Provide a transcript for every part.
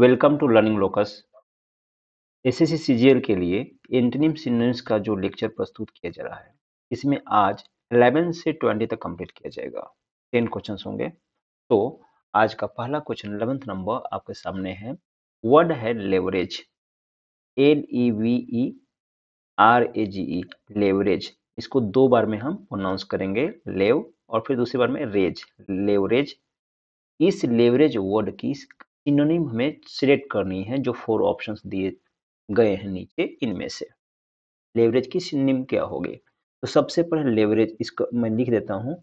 Welcome to learning locus SSC CGL के लिए इंटरनिम synonyms का जो लेक्चर प्रस्तुत किया जा रहा है इसमें आज 11 से 20 तक कंप्लीट किया जाएगा 10 क्वेश्चन होंगे तो आज का पहला क्वेश्चन इलेवेंथ नंबर आपके सामने है वर्ड है leverage L E V E R A G E leverage इसको दो बार में हम प्रोनाउंस करेंगे लेव और फिर दूसरी बार में रेज लेवरेज इस लेवरेज वर्ड की सिनोनिम हमें सिलेक्ट करनी है जो फोर ऑप्शंस दिए गए हैं नीचे इनमें से लेवरेज की सिनोनिम क्या होगी तो सबसे पहले लेवरेज इसका मैं लिख देता हूँ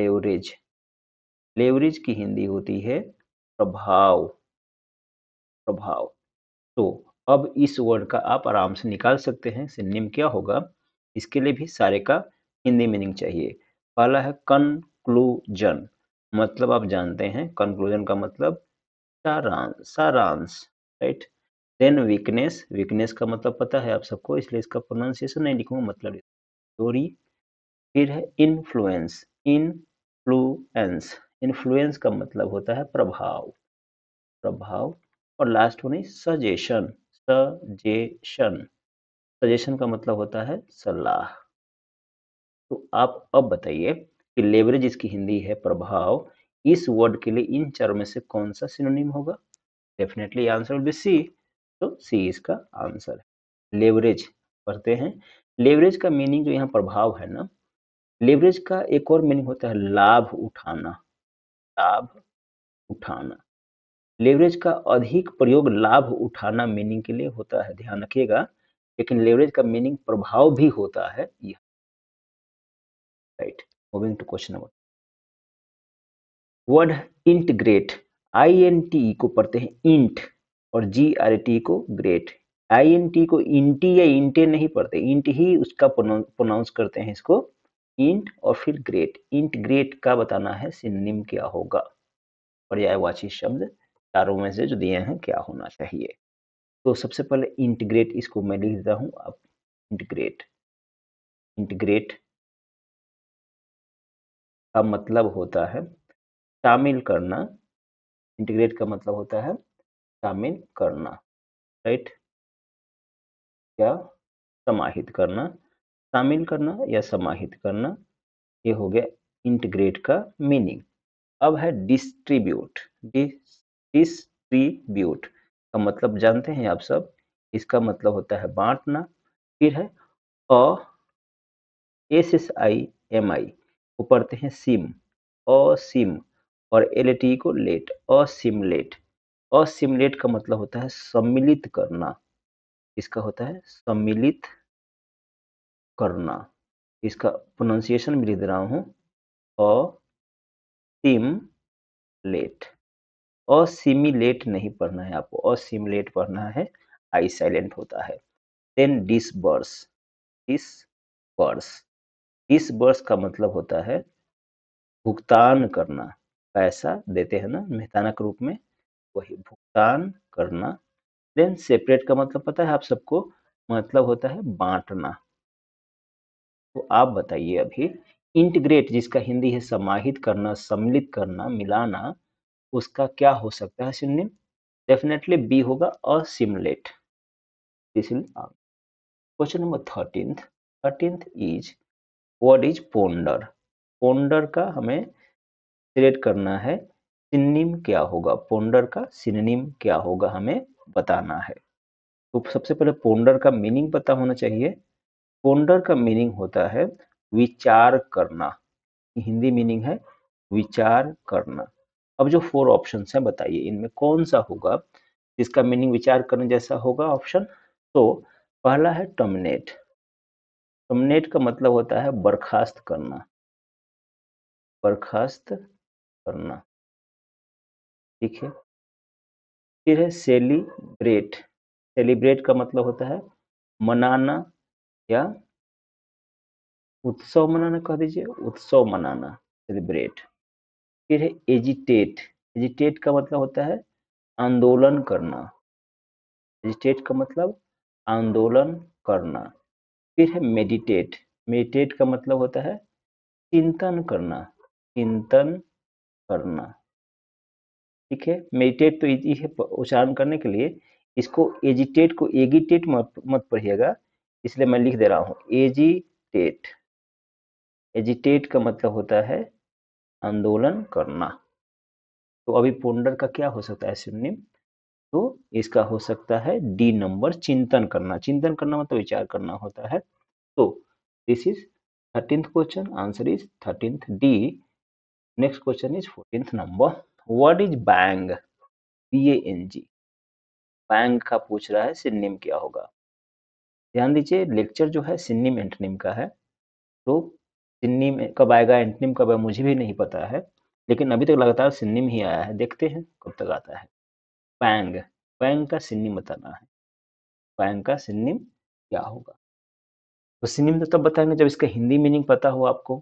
लेवरेज लेवरेज की हिंदी होती है प्रभाव प्रभाव तो अब इस वर्ड का आप आराम से निकाल सकते हैं सिनोनिम क्या होगा इसके लिए भी सारे का हिंदी मीनिंग चाहिए पहला है कंक्लूजन मतलब आप जानते हैं कंक्लूजन का मतलब सारांश सारांश राइट देन वीकनेस वीकनेस का मतलब पता है आप सबको इसलिए इसका प्रोनाउंसिएशन नहीं लिखूंगा मतलब स्टोरी फिर है इन्फ्लुएंस इन्फ्लुएंस इन्फ्लुएंस का मतलब होता है प्रभाव प्रभाव और लास्ट होने सजेशन सजेशन सजेशन का मतलब होता है सलाह तो आप अब बताइए कि लेवरेज इसकी हिंदी है प्रभाव इस वर्ड के लिए इन चारों में से कौन सा सिनोनिम होगा definitely answer will be C तो सी इसका आंसर है लेवरेज पढ़ते हैं लेवरेज का मीनिंग जो यहाँ प्रभाव है ना लेवरेज का एक और मीनिंग होता है लाभ उठाना लाभ उठाना लेवरेज का अधिक प्रयोग लाभ उठाना मीनिंग के लिए होता है ध्यान रखिएगा लेकिन लेवरेज का मीनिंग प्रभाव भी होता है यह right moving to question number word integrate I N T को पढ़ते हैं इंट और जी आर टी को ग्रेट आई एन टी को इंटी या इंटे नहीं पढ़ते इंट ही उसका प्रोनाउंस करते हैं इसको इंट और फिर ग्रेट इंट ग्रेट का बताना है सिनेम क्या होगा पर्यायवाची शब्द चारों में से जो दिए हैं क्या होना चाहिए तो सबसे पहले इंटीग्रेट इसको मैं लिख देता हूँ आप इंटीग्रेट इंटीग्रेट का मतलब होता है शामिल करना इंटीग्रेट का मतलब होता है शामिल करना राइट या समाहित करना शामिल करना या समाहित करना ये हो गया इंटीग्रेट का मीनिंग अब है डिस्ट्रीब्यूट डिस्ट्रीब्यूट का मतलब जानते हैं आप सब इसका मतलब होता है बांटना फिर है A S S I M I वो पढ़ते हैं सिम अ सिम और एल ए टी को लेट असिमलेट असिमलेट का मतलब होता है सम्मिलित करना इसका होता है सम्मिलित करना इसका प्रोनाउंसिएशन भी लिख दे रहा हूँ अ लेट असिमिलेट नहीं पढ़ना है आपको असिमलेट पढ़ना है आई साइलेंट होता है देन डिसबर्स इस डिसबर्स का मतलब होता है भुगतान करना पैसा देते हैं ना मेहताना के रूप में वही भुगतान करना देन सेपरेट का मतलब पता है आप सबको मतलब होता है बांटना तो आप बताइए अभी इंटीग्रेट जिसका हिंदी है समाहित करना सम्मिलित करना मिलाना उसका क्या हो सकता है सिन्निम डेफिनेटली बी होगा assimilate question number thirteenth thirteenth is word is ponder ponder का हमें सिलेक्ट करना है सिननिम क्या होगा पोंडर का सिननिम क्या होगा हमें बताना है तो सबसे पहले पोंडर का मीनिंग पता होना चाहिए पोंडर का मीनिंग होता है विचार करना हिंदी मीनिंग है विचार करना अब जो फोर ऑप्शन है बताइए इनमें कौन सा होगा जिसका मीनिंग विचार करने जैसा होगा ऑप्शन तो पहला है टर्मिनेट टर्मिनेट का मतलब होता है बर्खास्त करना बर्खास्त करना ठीक है फिर है सेलिब्रेट सेलिब्रेट का मतलब होता है मनाना या उत्सव मनाना कह दीजिए उत्सव मनाना सेलिब्रेट फिर है एजिटेट एजिटेट का मतलब होता है आंदोलन करना एजिटेट का मतलब आंदोलन करना फिर है मेडिटेट मेडिटेट का मतलब होता है चिंतन करना चिंतन करना ठीक है मेडिटेट तो इजी है उच्चारण करने के लिए इसको एजिटेट को एगिटेट मत मत पढ़िएगा इसलिए मैं लिख दे रहा हूँ एजिटेट एजिटेट का मतलब होता है आंदोलन करना तो अभी पोंडर का क्या हो सकता है सिमनिम तो इसका हो सकता है डी नंबर चिंतन करना चिंतन करना मतलब विचार करना होता है तो this is thirteenth question answer is thirteenth D Next question is 14th number. What is bang? B A N G. Bang का पूछ रहा है सिन्निम क्या होगा ध्यान दीजिए लेक्चर जो है सिन्निम एंटनिम का है तो सिन्निम कब आएगा एंटनिम कब है मुझे भी नहीं पता है लेकिन अभी तक लगातार सिन्निम ही आया है देखते हैं कब तक आता है पैंग पैंग का सिन्निम बताना है पैंग का सिन्निम क्या होगा तो सिन्निम तो तब बताएंगे जब इसका हिंदी मीनिंग पता हो आपको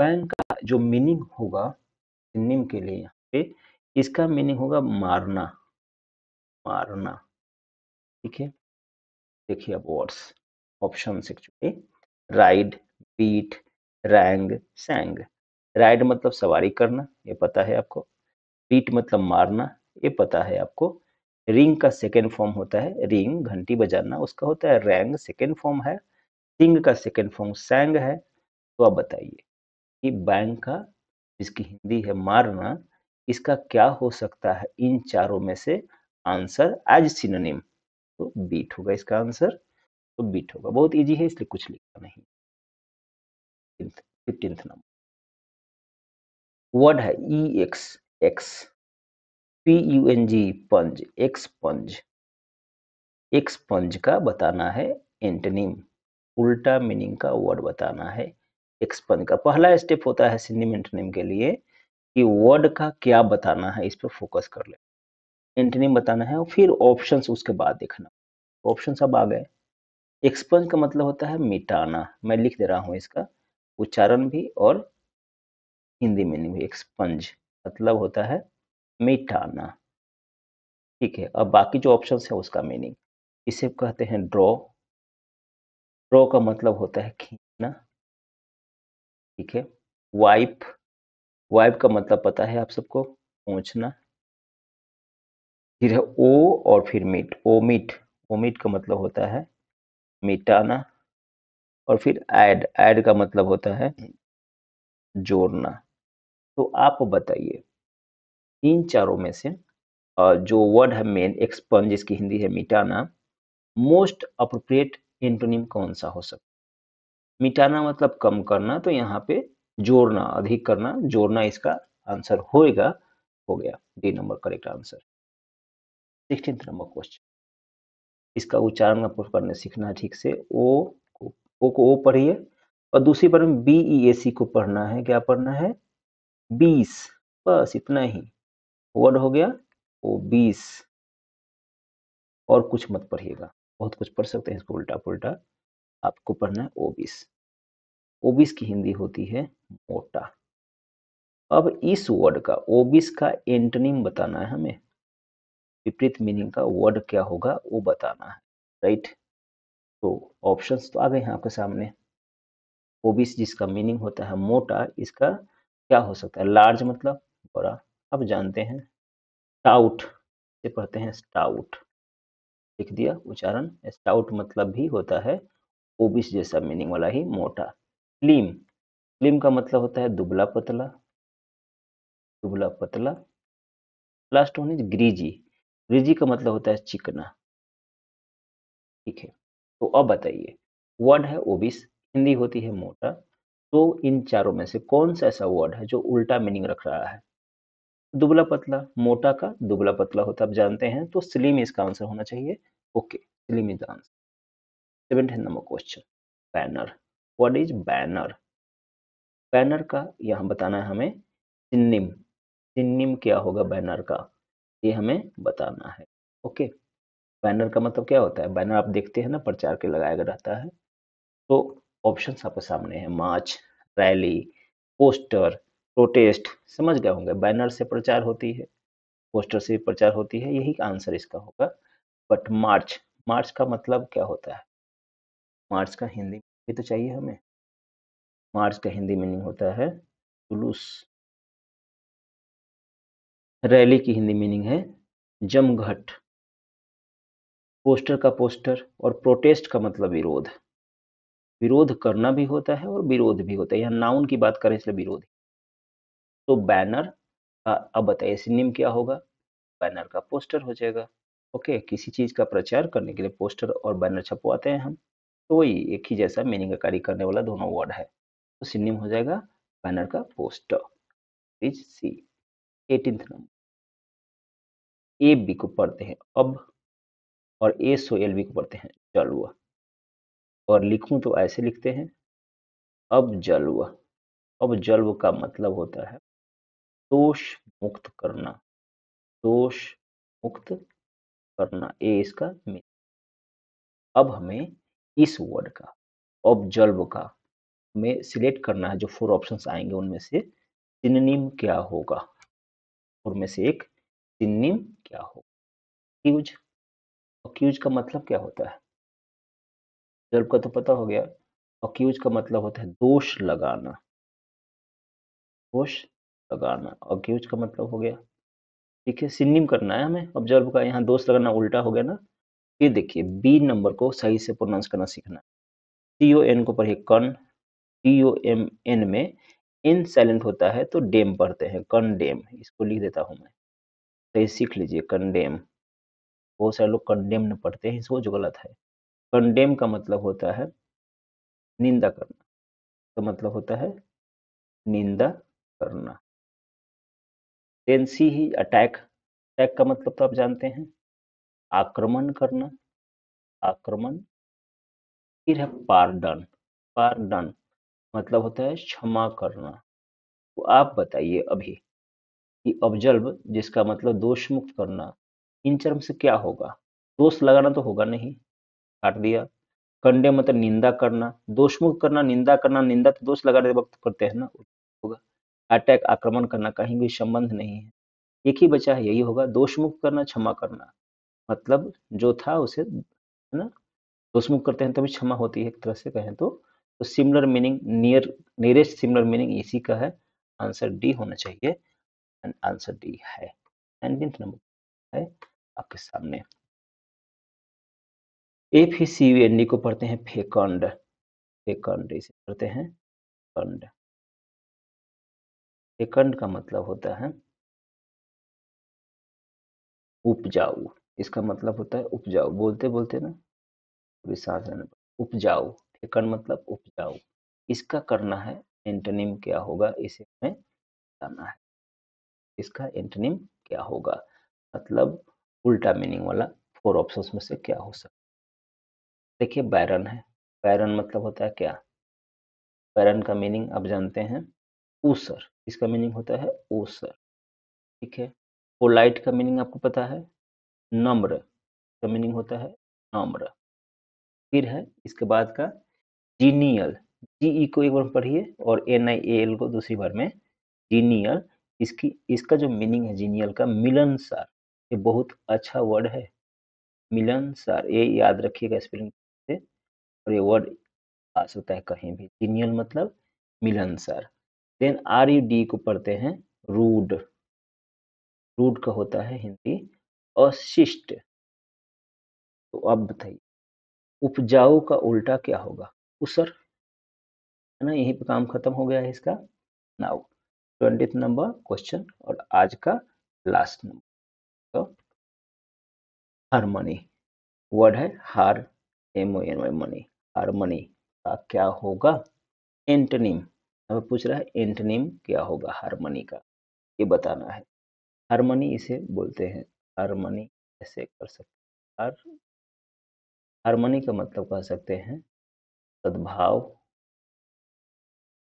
पैंग का जो मीनिंग होगा निम के लिए यहाँ पे इसका मीनिंग होगा मारना मारना ठीक है देखिए अब words option actually ride beat rang sang ride मतलब सवारी करना ये पता है आपको बीट मतलब मारना ये पता है आपको रिंग का सेकेंड फॉर्म होता है रिंग घंटी बजाना उसका होता है रैंग सेकेंड फॉर्म है सिंग का सेकेंड फॉर्म सैंग है तो आप बताइए कि बैंक का जिसकी हिंदी है मारना इसका क्या हो सकता है इन चारों में से आंसर एज सिनोनिम तो बीट होगा इसका आंसर तो बीट होगा बहुत इजी है इसलिए कुछ लिखा नहीं फिफ्टींथ नंबर वर्ड है E X X P U N G punge X पंज एक्स पंज का बताना है एंटनिम उल्टा मीनिंग का वर्ड बताना है एक्सपन का पहला स्टेप होता है सिंधी एंटोनिम के लिए कि वर्ड का क्या बताना है इस पर फोकस कर ले एंटोनिम बताना है और फिर ऑप्शन उसके बाद देखना ऑप्शन अब आ गए एक्सपंज का मतलब होता है मिटाना मैं लिख दे रहा हूँ इसका उच्चारण भी और हिंदी मीनिंग भी एक्सपंज मतलब होता है मिटाना ठीक है अब बाकी जो ऑप्शन है उसका मीनिंग इसे कहते हैं ड्रॉ ड्रॉ का मतलब होता है खींचना ठीक है वाइप वाइप का मतलब पता है आप सबको पहुंचना फिर है ओ और फिर meet O meet O meet का मतलब होता है मिटाना और फिर ऐड ऐड का मतलब होता है जोड़ना तो आप बताइए इन चारों में से जो वर्ड है मेन एक्सपन जिसकी हिंदी है मिटाना मोस्ट अप्रोप्रिएट एंटोनिम कौन सा हो सकता मिटाना मतलब कम करना तो यहाँ पे जोड़ना अधिक करना जोड़ना इसका आंसर होएगा हो गया D number correct answer sixteen number question इसका उच्चारण आपको करने सीखना है ठीक से ओ ओ को ओ पढ़िए और दूसरी पर बी ई ए सी को पढ़ना है क्या पढ़ना है बीस बस इतना ही वर्ड हो गया ओ बीस और कुछ मत पढ़िएगा बहुत कुछ पढ़ सकते हैं इसको उल्टा पुल्टा आपको पढ़ना है ओ बीस ओबिस की हिंदी होती है मोटा अब इस वर्ड का ओबिस का एंटनिम बताना है हमें विपरीत मीनिंग का वर्ड क्या होगा वो बताना है राइट तो ऑप्शन तो आ गए हैं आपके सामने ओबिस जिसका मीनिंग होता है मोटा इसका क्या हो सकता है लार्ज मतलब बड़ा अब जानते हैं स्टाउट से पढ़ते हैं स्टाउट लिख दिया उच्चारण स्टाउट मतलब भी होता है ओबिस जैसा मीनिंग वाला ही मोटा स्लिम स्लिम का मतलब होता है दुबला पतला दुबला पतला last one is greasy greasy का मतलब होता है चिकना ठीक है तो अब बताइए वर्ड है ओबिस हिंदी होती है मोटा तो इन चारों में से कौन सा ऐसा वर्ड है जो उल्टा मीनिंग रख रहा है दुबला पतला मोटा का दुबला पतला होता है आप जानते हैं तो स्लिम इसका आंसर होना चाहिए okay slim is the answer seventh number question banner what is banner banner का यहाँ बताना है हमें सिन्निम सिन्निम क्या होगा बैनर का ये हमें बताना है ओके बैनर का मतलब क्या होता है बैनर आप देखते हैं ना प्रचार के लगाया गया रहता है तो ऑप्शन आपके सामने है मार्च रैली पोस्टर प्रोटेस्ट समझ गए होंगे बैनर से प्रचार होती है पोस्टर से प्रचार होती है यही आंसर इसका होगा बट मार्च मार्च का मतलब क्या होता है मार्च का हिंदी ये तो चाहिए हमें मार्च का हिंदी मीनिंग होता है जुलूस रैली की हिंदी मीनिंग है जमघट पोस्टर का पोस्टर और प्रोटेस्ट का मतलब विरोध विरोध करना भी होता है और विरोध भी होता है यहाँ नाउन की बात करें इसलिए विरोध तो बैनर अब बताइए सिनिम क्या होगा बैनर का पोस्टर हो जाएगा ओके किसी चीज़ का प्रचार करने के लिए पोस्टर और बैनर छपवाते हैं हम तो वही एक ही जैसा मीनिंग का कार्य करने वाला दोनों वर्ड है तो सिनिम हो जाएगा बैनर का poster is C eighteen number A B को पढ़ते हैं अब और ए सो एल बी को पढ़ते हैं जलवा और लिखूं तो ऐसे लिखते हैं अब जलवा अब जल्व का मतलब होता है दोष मुक्त करना दोष मुक्त करना ए इसका मीनिंग अब हमें इस वर्ड का ऑब्जर्व का में सिलेक्ट करना है जो फोर ऑप्शंस आएंगे उनमें से सिनोनिम क्या होगा में से एक सिनोनिम क्या होगा क्यूज का मतलब क्या होता है जल्ब का तो पता हो गया अक्यूज का मतलब होता है दोष लगाना दोष लगाना अक्यूज का मतलब हो गया ठीक है सिनोनिम करना है हमें ऑब्जर्व का यहाँ दोष लगाना उल्टा हो गया ना फिर देखिए बी नंबर को सही से प्रोनाउंस करना सीखना टी ओ एन को पढ़िए con T O M N में एन साइलेंट होता है तो डेम पढ़ते हैं कन डेम इसको लिख देता हूँ मैं सही तो सीख लीजिए कंडेम बहुत सारे लोग कंडेम पढ़ते हैं सोच जो गलत है कंडेम का मतलब होता है निंदा करना का तो मतलब होता है निंदा करना टेंसी ही अटैक अटैक का मतलब तो आप जानते हैं आक्रमण करना आक्रमण फिर है पार्डन पार्डन मतलब होता है क्षमा करना तो आप बताइए अभी कि ऑब्जर्व जिसका मतलब दोष मुक्त करना इन चरम से क्या होगा दोष लगाना तो होगा नहीं काट दिया कंडे मतलब निंदा करना दोष मुक्त करना निंदा करना निंदा तो दोष लगाने वक्त करते हैं ना होगा अटैक आक्रमण करना कहीं भी संबंध नहीं है एक ही बचा है यही होगा दोष मुक्त करना क्षमा करना मतलब जो था उसे है ना दोषमुख तो करते हैं तभी तो क्षमा होती है एक तरह से कहें तो तो similar meaning near nearest similar meaning इसी का है आंसर डी होना चाहिए एंड आंसर डी है एंड नंबर है आपके सामने ए फी सी एन डी को पढ़ते हैं फेकंड फेकंड इसे पढ़ते हैं फेकंड फेकंड का मतलब होता है उपजाऊ इसका मतलब होता है उपजाऊ बोलते बोलते ना अभी सांस लेना उपजाऊ ठेकन मतलब उपजाऊ इसका करना है एंटनिम क्या होगा इसे हमें बताना है इसका एंटनिम क्या होगा मतलब उल्टा मीनिंग वाला फोर ऑप्शंस में से क्या हो सकता देखिए बैरन है बैरन मतलब होता है क्या बैरन का मीनिंग आप जानते हैं ऊसर इसका मीनिंग होता है ऊसर ठीक है पोलाइट का मीनिंग आपको पता है नम्र का मीनिंग होता है नम्र फिर है इसके बाद का जीनियल जीई को एक बार पढ़िए और एन आई ए एल को दूसरी बार में जीनियल इसकी इसका जो मीनिंग है जीनियल का मिलनसार ये बहुत अच्छा वर्ड है मिलनसार ये याद रखिएगा स्पेलिंग से और ये वर्ड पास होता है कहीं भी जीनियल मतलब मिलनसार देन आर यू डी को पढ़ते हैं रूड रूड का होता है हिंदी अशिष्ट तो अब बताइए उपजाऊ का उल्टा क्या होगा उसर है ना यहीं पे काम खत्म हो गया है इसका नाउ ट्वेंटी नंबर क्वेश्चन और आज का लास्ट नंबर तो हारमनी वर्ड है har M O N Y money harmony का क्या होगा एंटनिम अब पूछ रहा है एंटनिम क्या होगा हारमनी का ये बताना है हारमनी इसे बोलते हैं हारमोनी ऐसे कर सकते हर हारमोनी का मतलब कह सकते हैं सद्भाव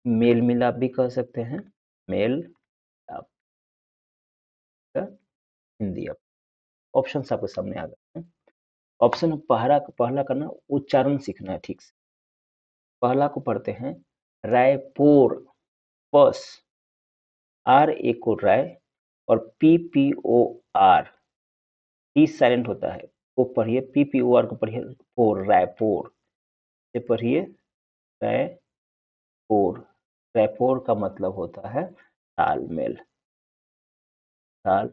मेल मिलाप भी कह सकते हैं मेल मिलाप का हिंदी अब ऑप्शन आपके सामने आ गए हैं ऑप्शन पहला पहला करना उच्चारण सीखना है ठीक से पहला को पढ़ते हैं रायपुर पस आर ए को राय और P P O R E silent होता है वो पढ़िए पी पी ओ आर को पढ़िए फोर रैपोर ये पढ़िए रैपोर रैपोर का मतलब होता है तालमेल ताल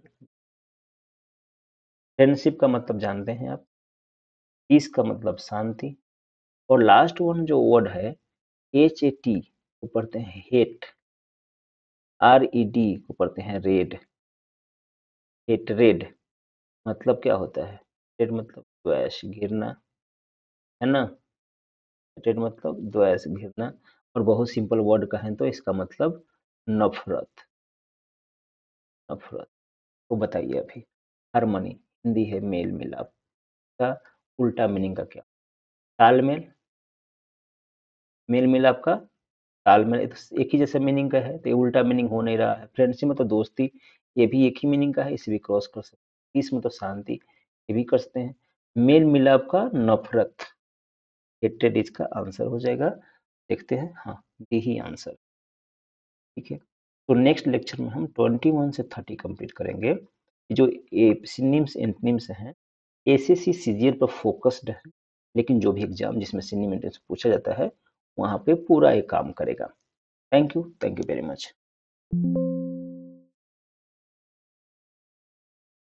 फ्रेंडशिप का मतलब जानते हैं आप पीस का मतलब शांति और लास्ट वन जो वर्ड है एच ए टी को पढ़ते हैं हेट आर ई डी को पढ़ते हैं रेड हेट रेड मतलब क्या होता है? रेड मतलब द्वैश घिरना, है ना? रेड मतलब द्वैश घिरना और बहुत सिंपल वर्ड कहें तो इसका मतलब नफ़रत। नफ़रत, तो बताइए अभी हार्मनी हिंदी है मेल-मिलाप का उल्टा मीनिंग का क्या? तालमेल। मेल-मिलाप का तालमेल एक तो एक ही जैसे मीनिंग का है, तो ये उल्टा मीनिंग हो नहीं रहा है। फ्रेंडशिप मतलब तो दोस्ती, ये भी एक ही मीनिंग का है, इसे भी क्रॉस कर सकते इसमें तो शांति ये भी कर सकते हैं मेल मिलाप का नफरत हेटेड इसका आंसर हो जाएगा देखते हैं हाँ ये ही आंसर ठीक है तो नेक्स्ट लेक्चर में हम 21 से 30 कंप्लीट करेंगे जो सिनिम्स एंथनिम्स हैं एस एस सी पर फोकस्ड है लेकिन जो भी एग्जाम जिसमें सिनिम एंटनिम्स पूछा जाता है वहाँ पे पूरा ये काम करेगा thank you thank you very much Thank you.